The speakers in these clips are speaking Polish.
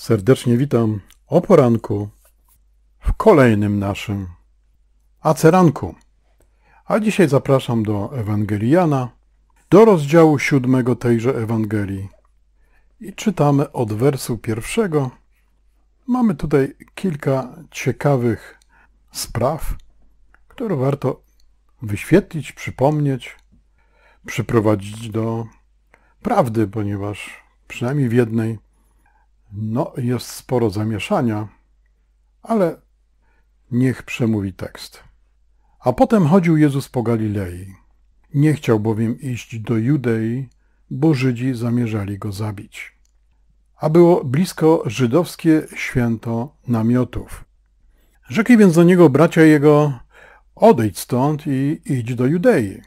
Serdecznie witam o poranku w kolejnym naszym aceranku. A dzisiaj zapraszam do Ewangelii Jana, do rozdziału siódmego tejże Ewangelii. I czytamy od wersu pierwszego. Mamy tutaj kilka ciekawych spraw, które warto wyświetlić, przypomnieć, przyprowadzić do prawdy, ponieważ przynajmniej w jednej no, jest sporo zamieszania, ale niech przemówi tekst. A potem chodził Jezus po Galilei. Nie chciał bowiem iść do Judei, bo Żydzi zamierzali go zabić. A było blisko żydowskie święto namiotów. Rzekli więc do niego bracia jego, odejdź stąd i idź do Judei,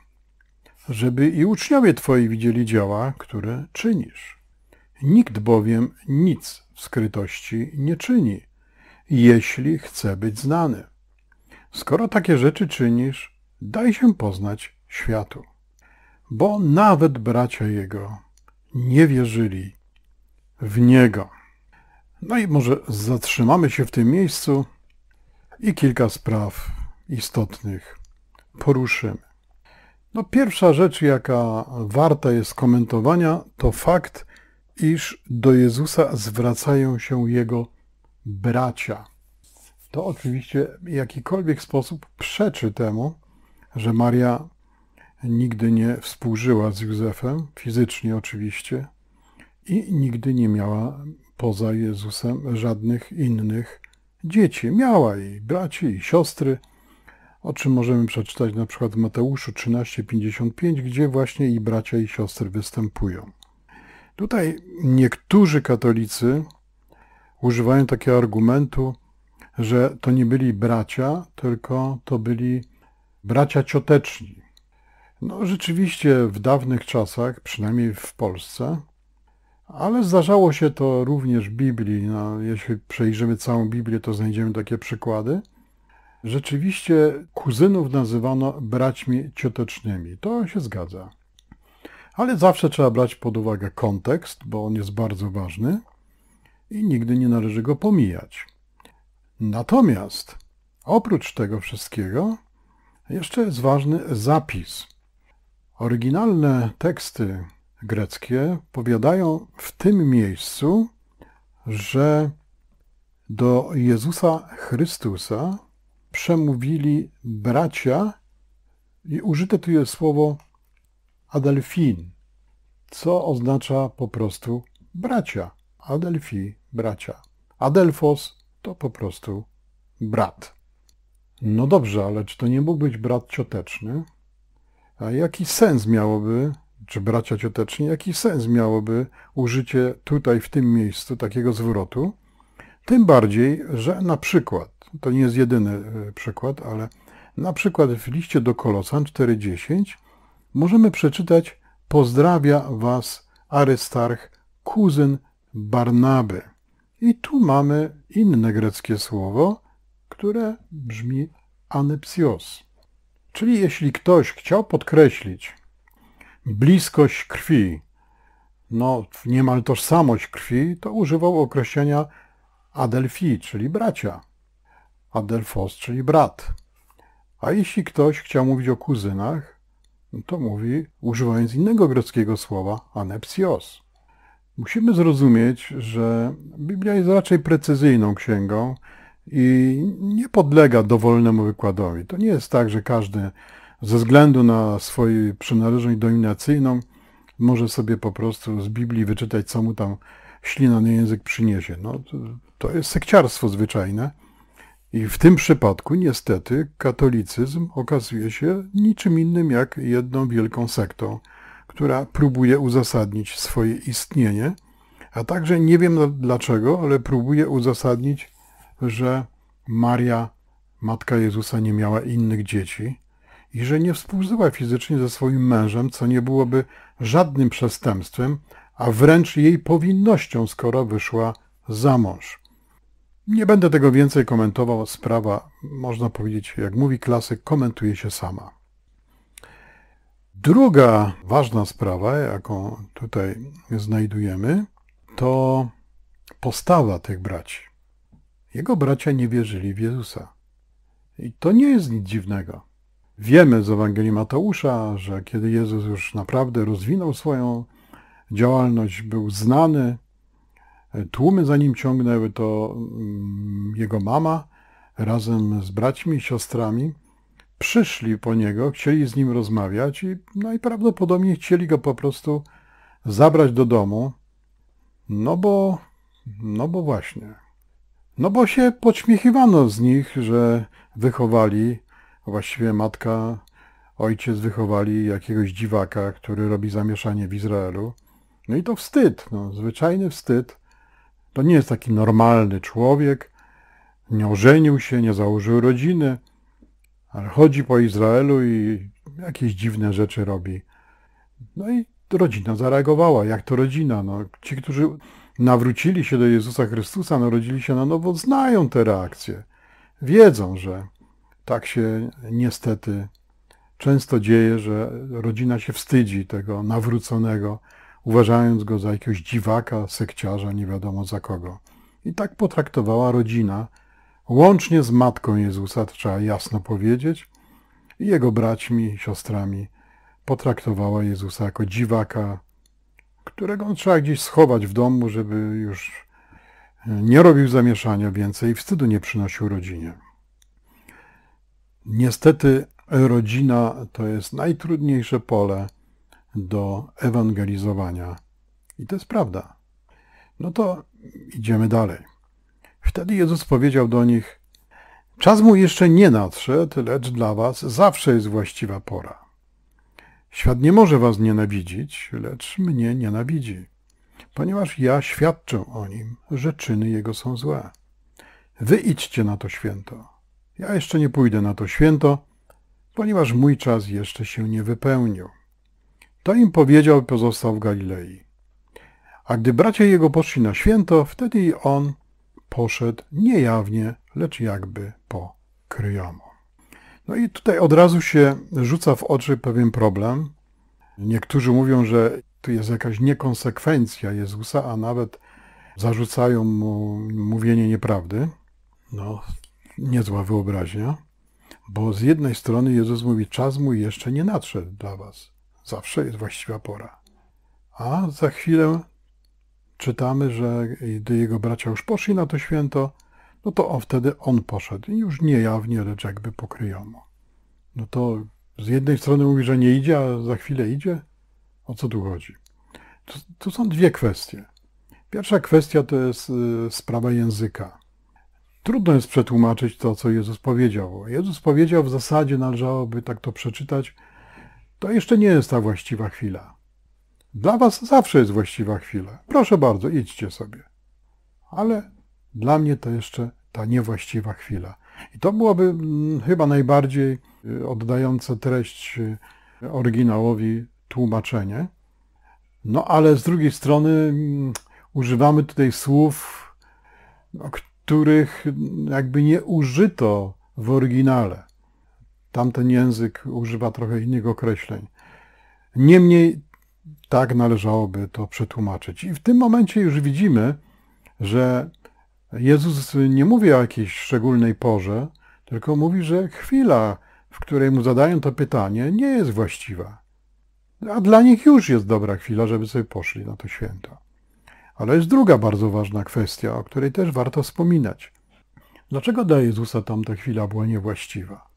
żeby i uczniowie twoi widzieli dzieła, które czynisz. Nikt bowiem nic w skrytości nie czyni, jeśli chce być znany. Skoro takie rzeczy czynisz, daj się poznać światu. Bo nawet bracia jego nie wierzyli w niego. No i może zatrzymamy się w tym miejscu i kilka spraw istotnych poruszymy. No pierwsza rzecz, jaka warta jest komentowania, to fakt, iż do Jezusa zwracają się jego bracia. To oczywiście w jakikolwiek sposób przeczy temu, że Maria nigdy nie współżyła z Józefem, fizycznie oczywiście, i nigdy nie miała poza Jezusem żadnych innych dzieci. Miała i braci, i siostry, o czym możemy przeczytać na przykład w Mateuszu 13:55, gdzie właśnie i bracia, i siostry występują. Tutaj niektórzy katolicy używają takiego argumentu, że to nie byli bracia, tylko to byli bracia cioteczni. No rzeczywiście w dawnych czasach, przynajmniej w Polsce, ale zdarzało się to również w Biblii. No, jeśli przejrzymy całą Biblię, to znajdziemy takie przykłady. Rzeczywiście kuzynów nazywano braćmi ciotecznymi. To się zgadza ale zawsze trzeba brać pod uwagę kontekst, bo on jest bardzo ważny i nigdy nie należy go pomijać. Natomiast oprócz tego wszystkiego jeszcze jest ważny zapis. Oryginalne teksty greckie powiadają w tym miejscu, że do Jezusa Chrystusa przemówili bracia i użyte tu jest słowo Adelfin, co oznacza po prostu bracia. Adelfi, bracia. Adelfos to po prostu brat. No dobrze, ale czy to nie mógł być brat cioteczny? A jaki sens miałoby, czy bracia cioteczni, jaki sens miałoby użycie tutaj, w tym miejscu takiego zwrotu? Tym bardziej, że na przykład, to nie jest jedyny e, przykład, ale na przykład w liście do Kolosan 4.10 możemy przeczytać Pozdrawia was Arystarch, kuzyn Barnaby. I tu mamy inne greckie słowo, które brzmi anepsios. Czyli jeśli ktoś chciał podkreślić bliskość krwi, no niemal tożsamość krwi, to używał określenia adelfi, czyli bracia. Adelfos, czyli brat. A jeśli ktoś chciał mówić o kuzynach, no to mówi, używając innego greckiego słowa, anepsios. Musimy zrozumieć, że Biblia jest raczej precyzyjną księgą i nie podlega dowolnemu wykładowi. To nie jest tak, że każdy ze względu na swoją przynależność dominacyjną może sobie po prostu z Biblii wyczytać, co mu tam ślinany język przyniesie. No, to jest sekciarstwo zwyczajne. I w tym przypadku niestety katolicyzm okazuje się niczym innym jak jedną wielką sektą, która próbuje uzasadnić swoje istnienie, a także nie wiem dlaczego, ale próbuje uzasadnić, że Maria, matka Jezusa, nie miała innych dzieci i że nie współżyła fizycznie ze swoim mężem, co nie byłoby żadnym przestępstwem, a wręcz jej powinnością, skoro wyszła za mąż. Nie będę tego więcej komentował. Sprawa, można powiedzieć, jak mówi klasyk, komentuje się sama. Druga ważna sprawa, jaką tutaj znajdujemy, to postawa tych braci. Jego bracia nie wierzyli w Jezusa. I to nie jest nic dziwnego. Wiemy z Ewangelii Mateusza, że kiedy Jezus już naprawdę rozwinął swoją działalność, był znany, Tłumy za nim ciągnęły to mm, jego mama razem z braćmi i siostrami. Przyszli po niego, chcieli z nim rozmawiać i najprawdopodobniej chcieli go po prostu zabrać do domu, no bo, no bo właśnie. No bo się podśmiechiwano z nich, że wychowali, właściwie matka, ojciec wychowali jakiegoś dziwaka, który robi zamieszanie w Izraelu. No i to wstyd, no, zwyczajny wstyd to nie jest taki normalny człowiek, nie ożenił się, nie założył rodziny, ale chodzi po Izraelu i jakieś dziwne rzeczy robi. No i rodzina zareagowała. Jak to rodzina? No, ci, którzy nawrócili się do Jezusa Chrystusa, narodzili się na nowo, znają te reakcje. Wiedzą, że tak się niestety często dzieje, że rodzina się wstydzi tego nawróconego, uważając go za jakiegoś dziwaka, sekciarza, nie wiadomo za kogo. I tak potraktowała rodzina, łącznie z matką Jezusa, trzeba jasno powiedzieć, i jego braćmi, siostrami, potraktowała Jezusa jako dziwaka, którego trzeba gdzieś schować w domu, żeby już nie robił zamieszania więcej i wstydu nie przynosił rodzinie. Niestety rodzina to jest najtrudniejsze pole, do ewangelizowania. I to jest prawda. No to idziemy dalej. Wtedy Jezus powiedział do nich: Czas mu jeszcze nie nadszedł, lecz dla was zawsze jest właściwa pora. Świat nie może was nienawidzić, lecz mnie nienawidzi, ponieważ ja świadczę o nim, że czyny jego są złe. Wy idźcie na to święto. Ja jeszcze nie pójdę na to święto, ponieważ mój czas jeszcze się nie wypełnił. To im powiedział i pozostał w Galilei. A gdy bracia jego poszli na święto, wtedy i on poszedł niejawnie, lecz jakby po kryjomu. No i tutaj od razu się rzuca w oczy pewien problem. Niektórzy mówią, że tu jest jakaś niekonsekwencja Jezusa, a nawet zarzucają mu mówienie nieprawdy. No, niezła wyobraźnia, bo z jednej strony Jezus mówi, czas mój jeszcze nie nadszedł dla was. Zawsze jest właściwa pora. A za chwilę czytamy, że gdy jego bracia już poszli na to święto, no to on, wtedy on poszedł. I już niejawnie, lecz jakby pokryjomo. No to z jednej strony mówi, że nie idzie, a za chwilę idzie. O co tu chodzi? To, to są dwie kwestie. Pierwsza kwestia to jest y, sprawa języka. Trudno jest przetłumaczyć to, co Jezus powiedział. Jezus powiedział, w zasadzie należałoby tak to przeczytać, to jeszcze nie jest ta właściwa chwila. Dla was zawsze jest właściwa chwila. Proszę bardzo, idźcie sobie. Ale dla mnie to jeszcze ta niewłaściwa chwila. I to byłoby mm, chyba najbardziej y, oddające treść y, oryginałowi tłumaczenie. No ale z drugiej strony mm, używamy tutaj słów, no, których mm, jakby nie użyto w oryginale. Tamten język używa trochę innych określeń. Niemniej tak należałoby to przetłumaczyć. I w tym momencie już widzimy, że Jezus nie mówi o jakiejś szczególnej porze, tylko mówi, że chwila, w której mu zadają to pytanie, nie jest właściwa. A dla nich już jest dobra chwila, żeby sobie poszli na to święto. Ale jest druga bardzo ważna kwestia, o której też warto wspominać. Dlaczego dla Jezusa tamta chwila była niewłaściwa?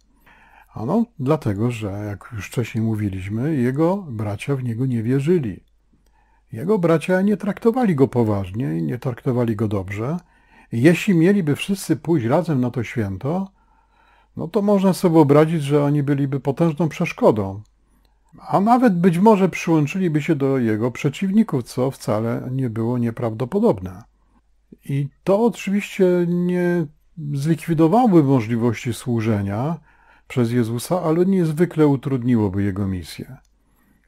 Ano dlatego, że jak już wcześniej mówiliśmy, jego bracia w niego nie wierzyli. Jego bracia nie traktowali go poważnie, nie traktowali go dobrze. Jeśli mieliby wszyscy pójść razem na to święto, no to można sobie wyobrazić, że oni byliby potężną przeszkodą. A nawet być może przyłączyliby się do jego przeciwników, co wcale nie było nieprawdopodobne. I to oczywiście nie zlikwidowałoby możliwości służenia, przez Jezusa, ale niezwykle utrudniłoby jego misję.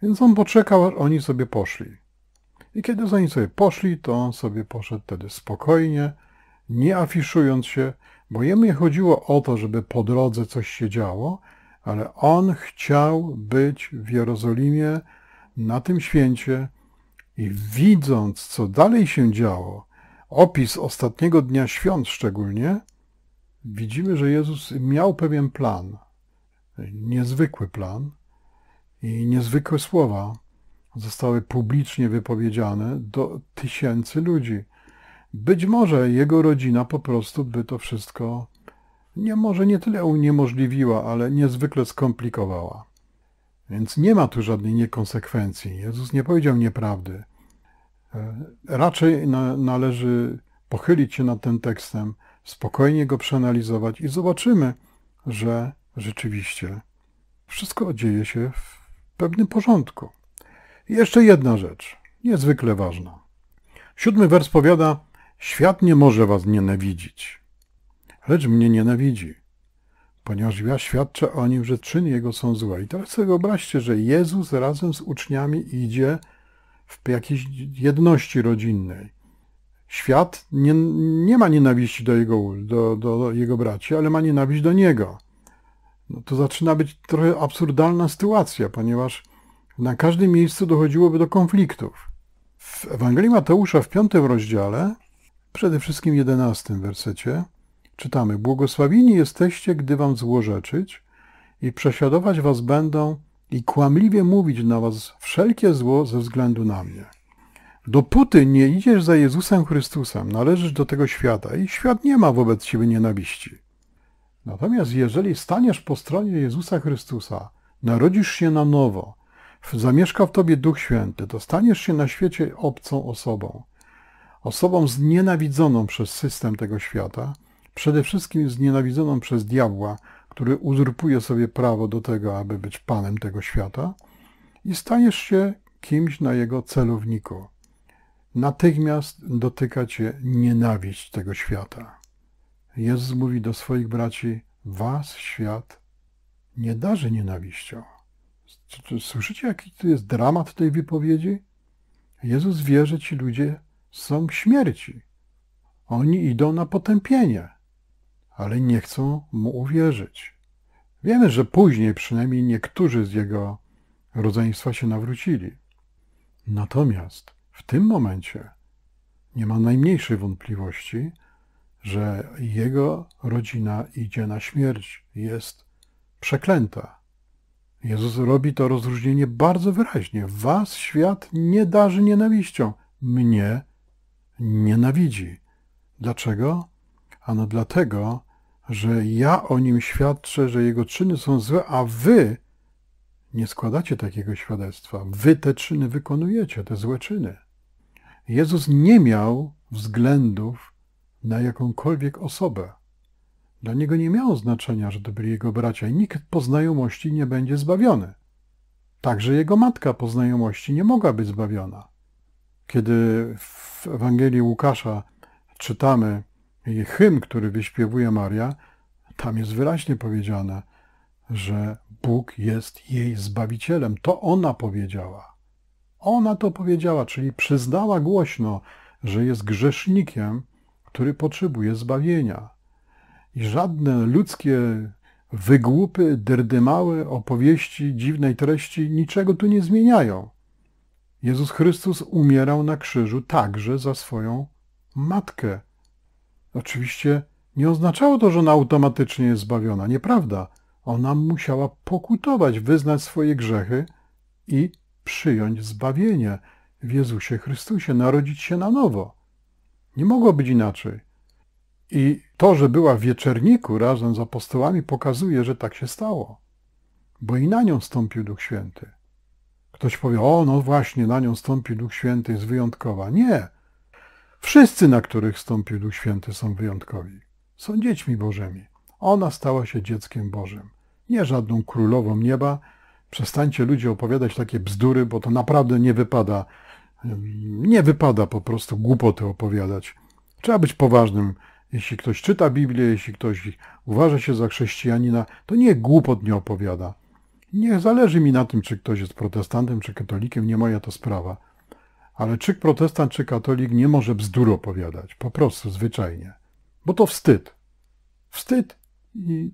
Więc on poczekał, aż oni sobie poszli. I kiedy za nim sobie poszli, to on sobie poszedł wtedy spokojnie, nie afiszując się, bo jemu nie chodziło o to, żeby po drodze coś się działo, ale on chciał być w Jerozolimie na tym święcie i widząc, co dalej się działo, opis ostatniego dnia świąt szczególnie, widzimy, że Jezus miał pewien plan – Niezwykły plan i niezwykłe słowa zostały publicznie wypowiedziane do tysięcy ludzi. Być może jego rodzina po prostu by to wszystko nie może nie tyle uniemożliwiła, ale niezwykle skomplikowała. Więc nie ma tu żadnej niekonsekwencji. Jezus nie powiedział nieprawdy. E, raczej na, należy pochylić się nad tym tekstem, spokojnie go przeanalizować i zobaczymy, że rzeczywiście wszystko dzieje się w pewnym porządku. I jeszcze jedna rzecz, niezwykle ważna. Siódmy wers powiada: Świat nie może was nienawidzić, lecz mnie nienawidzi, ponieważ ja świadczę o nim, że czyny jego są złe. I teraz sobie wyobraźcie, że Jezus razem z uczniami idzie w jakiejś jedności rodzinnej. Świat nie, nie ma nienawiści do jego, do, do jego braci, ale ma nienawiść do niego no to zaczyna być trochę absurdalna sytuacja, ponieważ na każdym miejscu dochodziłoby do konfliktów. W Ewangelii Mateusza w piątym rozdziale, przede wszystkim jedenastym wersecie, czytamy Błogosławieni jesteście, gdy wam złorzeczyć i przesiadować was będą i kłamliwie mówić na was wszelkie zło ze względu na mnie. Dopóty nie idziesz za Jezusem Chrystusem, należysz do tego świata i świat nie ma wobec ciebie nienawiści. Natomiast jeżeli staniesz po stronie Jezusa Chrystusa, narodzisz się na nowo, zamieszka w tobie Duch Święty, to staniesz się na świecie obcą osobą, osobą znienawidzoną przez system tego świata, przede wszystkim znienawidzoną przez diabła, który uzurpuje sobie prawo do tego, aby być panem tego świata, i staniesz się kimś na jego celowniku. Natychmiast dotyka cię nienawiść tego świata. Jezus mówi do swoich braci, was świat nie darzy nienawiścią. Słyszycie, jaki to jest dramat tej wypowiedzi? Jezus wie, że ci ludzie są śmierci. Oni idą na potępienie, ale nie chcą mu uwierzyć. Wiemy, że później przynajmniej niektórzy z jego rodzeństwa się nawrócili. Natomiast w tym momencie nie ma najmniejszej wątpliwości, że jego rodzina idzie na śmierć, jest przeklęta. Jezus robi to rozróżnienie bardzo wyraźnie. Was świat nie darzy nienawiścią, mnie nienawidzi. Dlaczego? Ano dlatego, że ja o nim świadczę, że jego czyny są złe, a wy nie składacie takiego świadectwa. Wy te czyny wykonujecie, te złe czyny. Jezus nie miał względów na jakąkolwiek osobę. Dla niego nie miało znaczenia, że to byli jego bracia i nikt po znajomości nie będzie zbawiony. Także jego matka po znajomości nie mogła być zbawiona. Kiedy w Ewangelii Łukasza czytamy hymn, który wyśpiewuje Maria, tam jest wyraźnie powiedziane, że Bóg jest jej zbawicielem. To ona powiedziała. Ona to powiedziała, czyli przyznała głośno, że jest grzesznikiem który potrzebuje zbawienia. I żadne ludzkie wygłupy, dyrdymały, opowieści dziwnej treści niczego tu nie zmieniają. Jezus Chrystus umierał na krzyżu także za swoją matkę. Oczywiście nie oznaczało to, że ona automatycznie jest zbawiona. Nieprawda. Ona musiała pokutować, wyznać swoje grzechy i przyjąć zbawienie w Jezusie Chrystusie, narodzić się na nowo. Nie mogło być inaczej. I to, że była w wieczerniku razem z apostołami, pokazuje, że tak się stało. Bo i na nią stąpił Duch Święty. Ktoś powie, o no właśnie, na nią stąpił Duch Święty, jest wyjątkowa. Nie. Wszyscy, na których stąpił Duch Święty, są wyjątkowi. Są dziećmi Bożymi. Ona stała się dzieckiem Bożym. Nie żadną królową nieba. Przestańcie ludzie opowiadać takie bzdury, bo to naprawdę nie wypada nie wypada po prostu głupoty opowiadać. Trzeba być poważnym. Jeśli ktoś czyta Biblię, jeśli ktoś uważa się za chrześcijanina, to nie głupot nie opowiada. Nie zależy mi na tym, czy ktoś jest protestantem, czy katolikiem, nie moja to sprawa. Ale czy protestant, czy katolik nie może bzdur opowiadać, po prostu, zwyczajnie. Bo to wstyd. Wstyd i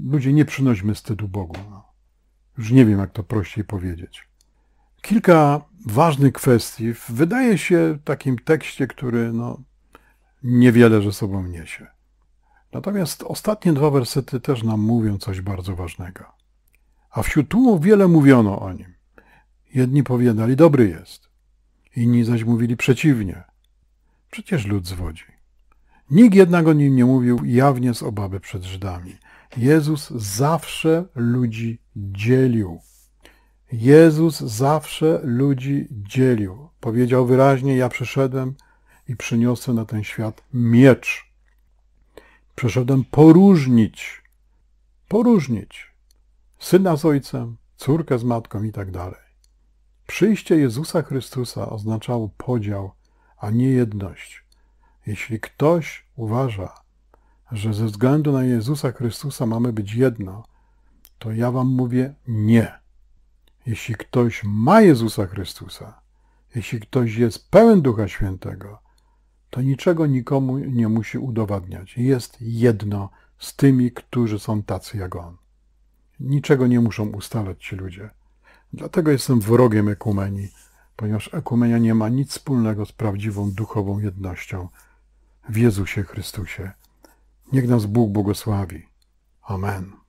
ludzie nie przynośmy wstydu Bogu. No. Już nie wiem, jak to prościej powiedzieć. Kilka Ważnych kwestii, wydaje się takim tekście, który no, niewiele ze sobą niesie. Natomiast ostatnie dwa wersety też nam mówią coś bardzo ważnego. A wśród tłumów wiele mówiono o nim. Jedni powiadali, dobry jest, inni zaś mówili przeciwnie. Przecież lud zwodzi. Nikt jednak o nim nie mówił jawnie z obawy przed Żydami. Jezus zawsze ludzi dzielił. Jezus zawsze ludzi dzielił. Powiedział wyraźnie: Ja przyszedłem i przyniosę na ten świat miecz. Przyszedłem poróżnić, poróżnić syna z ojcem, córkę z matką i tak dalej. Przyjście Jezusa Chrystusa oznaczało podział, a nie jedność. Jeśli ktoś uważa, że ze względu na Jezusa Chrystusa mamy być jedno, to ja wam mówię nie. Jeśli ktoś ma Jezusa Chrystusa, jeśli ktoś jest pełen Ducha Świętego, to niczego nikomu nie musi udowadniać. Jest jedno z tymi, którzy są tacy jak on. Niczego nie muszą ustalać ci ludzie. Dlatego jestem wrogiem ekumenii, ponieważ ekumenia nie ma nic wspólnego z prawdziwą duchową jednością w Jezusie Chrystusie. Niech nas Bóg błogosławi. Amen.